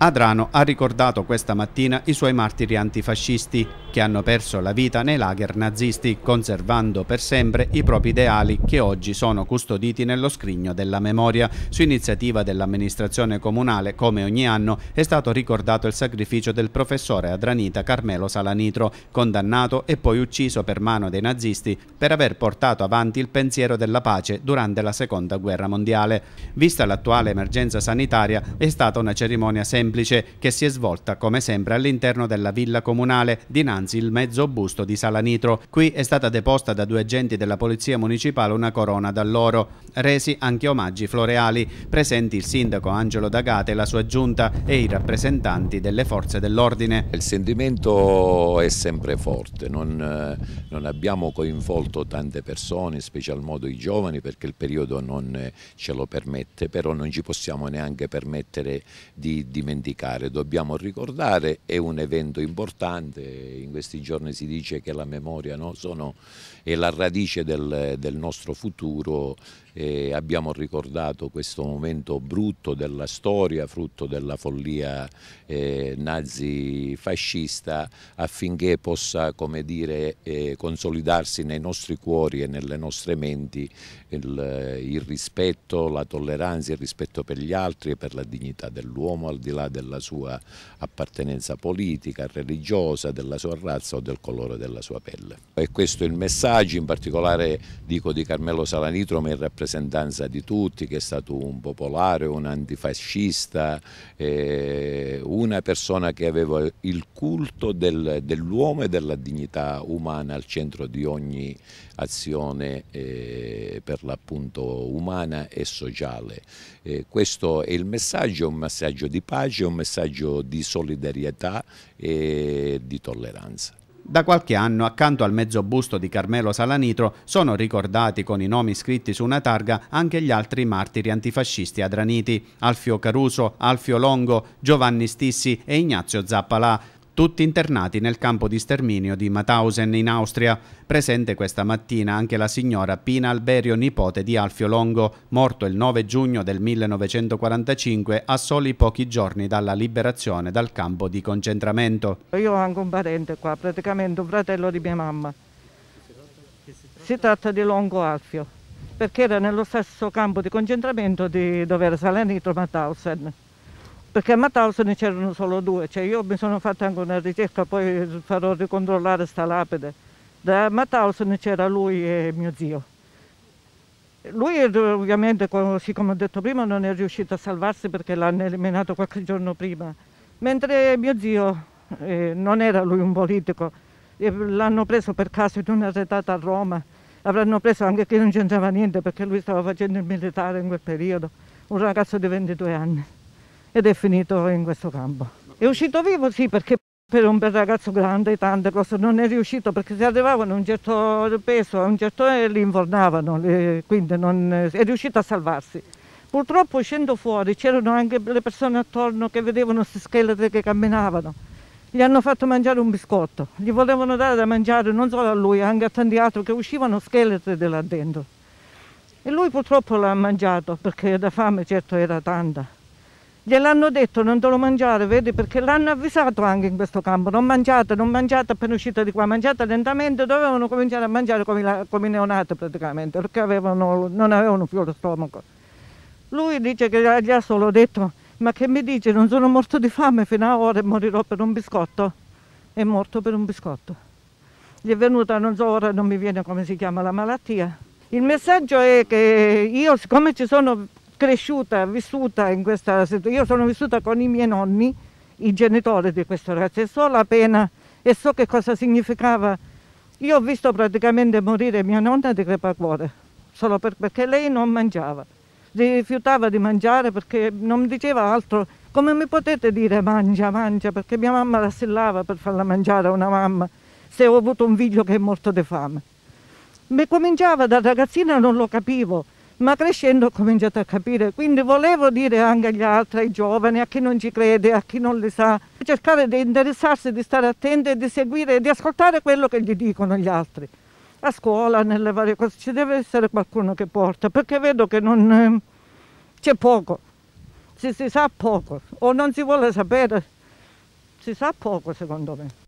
Adrano ha ricordato questa mattina i suoi martiri antifascisti che hanno perso la vita nei lager nazisti, conservando per sempre i propri ideali che oggi sono custoditi nello scrigno della memoria. Su iniziativa dell'amministrazione comunale, come ogni anno, è stato ricordato il sacrificio del professore adranita Carmelo Salanitro, condannato e poi ucciso per mano dei nazisti per aver portato avanti il pensiero della pace durante la Seconda Guerra Mondiale. Vista l'attuale emergenza sanitaria, è stata una cerimonia semplice semplice che si è svolta come sempre all'interno della villa comunale dinanzi il mezzo busto di Salanitro. Qui è stata deposta da due agenti della polizia municipale una corona d'alloro, resi anche omaggi floreali, presenti il sindaco Angelo D'Agate, la sua giunta e i rappresentanti delle forze dell'ordine. Il sentimento è sempre forte, non, eh, non abbiamo coinvolto tante persone, in special modo i giovani perché il periodo non eh, ce lo permette, però non ci possiamo neanche permettere di dimenticare dimenticare, dobbiamo ricordare, è un evento importante, in questi giorni si dice che la memoria no, sono, è la radice del, del nostro futuro e abbiamo ricordato questo momento brutto della storia, frutto della follia eh, nazifascista, affinché possa come dire, eh, consolidarsi nei nostri cuori e nelle nostre menti il, il rispetto, la tolleranza, il rispetto per gli altri e per la dignità dell'uomo al di là della sua appartenenza politica, religiosa, della sua razza o del colore della sua pelle. E questo è il messaggio, in particolare dico di Carmelo Salanitro, ma in rappresentanza di tutti, che è stato un popolare, un antifascista, eh, una persona che aveva il culto del, dell'uomo e della dignità umana al centro di ogni azione eh, per l'appunto umana e sociale. Eh, questo è il messaggio, un messaggio di pace, un messaggio di solidarietà e di tolleranza. Da qualche anno, accanto al mezzo busto di Carmelo Salanitro, sono ricordati con i nomi scritti su una targa anche gli altri martiri antifascisti adraniti, Alfio Caruso, Alfio Longo, Giovanni Stissi e Ignazio Zappalà tutti internati nel campo di sterminio di Mauthausen in Austria. Presente questa mattina anche la signora Pina Alberio, nipote di Alfio Longo, morto il 9 giugno del 1945 a soli pochi giorni dalla liberazione dal campo di concentramento. Io ho anche un parente qua, praticamente un fratello di mia mamma. Si tratta di Longo Alfio, perché era nello stesso campo di concentramento di, dove era Salernitro Mauthausen perché a Mattausen ne c'erano solo due, cioè io mi sono fatta anche una ricerca, poi farò ricontrollare sta lapide. Da ne c'era lui e mio zio. Lui ovviamente, così come ho detto prima, non è riuscito a salvarsi perché l'hanno eliminato qualche giorno prima, mentre mio zio eh, non era lui un politico, l'hanno preso per caso in una retata a Roma, l'avranno preso anche chi non c'entrava niente perché lui stava facendo il militare in quel periodo, un ragazzo di 22 anni ed è finito in questo campo. È uscito vivo sì perché per un bel ragazzo grande tante cose non è riuscito perché si arrivavano a un certo peso, a un certo li invornavano, quindi non, è riuscito a salvarsi. Purtroppo uscendo fuori c'erano anche le persone attorno che vedevano questi scheletri che camminavano. Gli hanno fatto mangiare un biscotto, gli volevano dare da mangiare non solo a lui, anche a tanti altri che uscivano scheletri da là dentro. E lui purtroppo l'ha mangiato perché da fame certo era tanta. Gliel'hanno detto non te lo mangiare, vedi, perché l'hanno avvisato anche in questo campo, non mangiate, non mangiate appena uscite di qua, mangiate lentamente, dovevano cominciare a mangiare come, la, come i neonati praticamente, perché avevano, non avevano più lo stomaco. Lui dice che gli ha solo detto, ma che mi dice, non sono morto di fame fino ad ora e morirò per un biscotto? È morto per un biscotto. Gli è venuta, non so ora, non mi viene come si chiama la malattia, il messaggio è che io, siccome ci sono cresciuta, vissuta in questa situazione. Io sono vissuta con i miei nonni, i genitori di questo ragazzo, e so la pena e so che cosa significava. Io ho visto praticamente morire mia nonna di crepacuore, solo per, perché lei non mangiava, rifiutava di mangiare perché non diceva altro. Come mi potete dire mangia, mangia, perché mia mamma la rassillava per farla mangiare a una mamma se ho avuto un figlio che è morto di fame. Mi cominciava da ragazzina non lo capivo, ma crescendo ho cominciato a capire, quindi volevo dire anche agli altri, ai giovani, a chi non ci crede, a chi non le sa, cercare di interessarsi, di stare attenti e di seguire e di ascoltare quello che gli dicono gli altri. A scuola, nelle varie cose, ci deve essere qualcuno che porta, perché vedo che non eh, c'è poco, si, si sa poco o non si vuole sapere, si sa poco secondo me.